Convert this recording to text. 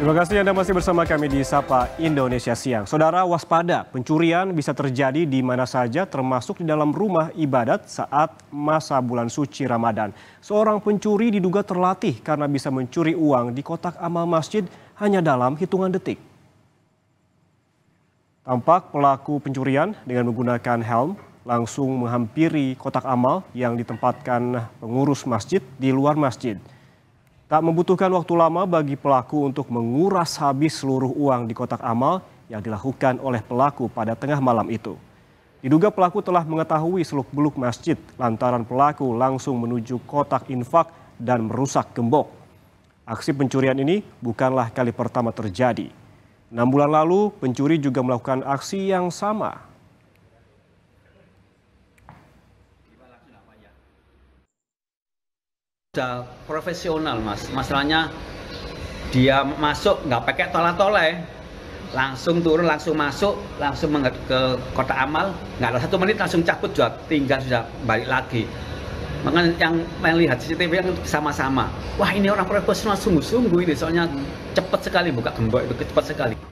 Terima kasih Anda masih bersama kami di Sapa Indonesia Siang. Saudara waspada, pencurian bisa terjadi di mana saja termasuk di dalam rumah ibadat saat masa bulan suci Ramadan. Seorang pencuri diduga terlatih karena bisa mencuri uang di kotak amal masjid hanya dalam hitungan detik. Tampak pelaku pencurian dengan menggunakan helm langsung menghampiri kotak amal yang ditempatkan pengurus masjid di luar masjid. Tak membutuhkan waktu lama bagi pelaku untuk menguras habis seluruh uang di kotak amal yang dilakukan oleh pelaku pada tengah malam itu. Diduga pelaku telah mengetahui seluk-beluk masjid lantaran pelaku langsung menuju kotak infak dan merusak gembok. Aksi pencurian ini bukanlah kali pertama terjadi. Enam bulan lalu, pencuri juga melakukan aksi yang sama sudah profesional mas masalahnya dia masuk nggak pakai tolak tole ya. langsung turun langsung masuk langsung ke kota amal nggak ada satu menit langsung cabut juga tinggal sudah balik lagi maka yang melihat CCTV yang sama-sama wah ini orang profesional sungguh-sungguh ini soalnya cepat sekali buka gembok itu cepat sekali